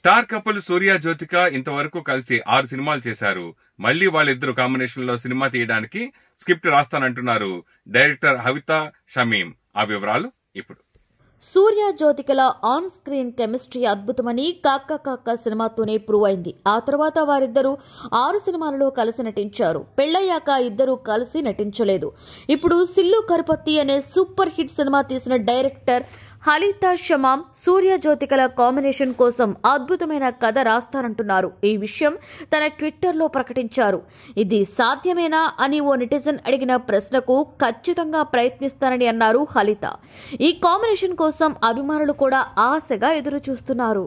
star couple సూర్య జ్యోతిక ఇంతవరకు కలిసి ఆరు సినిమాలు చేశారు మళ్లీ వాళ్ళిద్దరు కాంబినేషన్ లో సినిమా తీయడానికి స్క్రిప్ట్ రాస్తానంటున్నారు డైరెక్టర్ హవిత షమీం ఆ వివరాలు ఇప్పుడు సూర్య జ్యోతికల ఆన్ స్క్రీన్ కెమిస్ట్రీ అద్భుతమని కాక్క కాక్క సినిమాతోనే ప్రూవ్ అయింది ఆ తర్వాత వారిద్దరూ ఆరు సినిమాలలో కలిసి నటించారు పెళ్లయ్యాక ఇద్దరూ కలిసి నటించలేదు ఇప్పుడు సిల్లు కరుపత్తి అనే సూపర్ హిట్ సినిమా తీసిన డైరెక్టర్ హలిత షమాం సూర్యజ్యోతికల కాంబినేషన్ కోసం అద్భుతమైన కథ రాస్తారంటున్నారు ఈ విషయం తన ట్విట్టర్లో ప్రకటించారు ఇది సాధ్యమేనా అని ఓ నిటిజన్ అడిగిన ప్రశ్నకు ఖచ్చితంగా ప్రయత్నిస్తానని అన్నారు హలిత ఈ కాంబినేషన్ కోసం అభిమానులు కూడా ఆశగా ఎదురు చూస్తున్నారు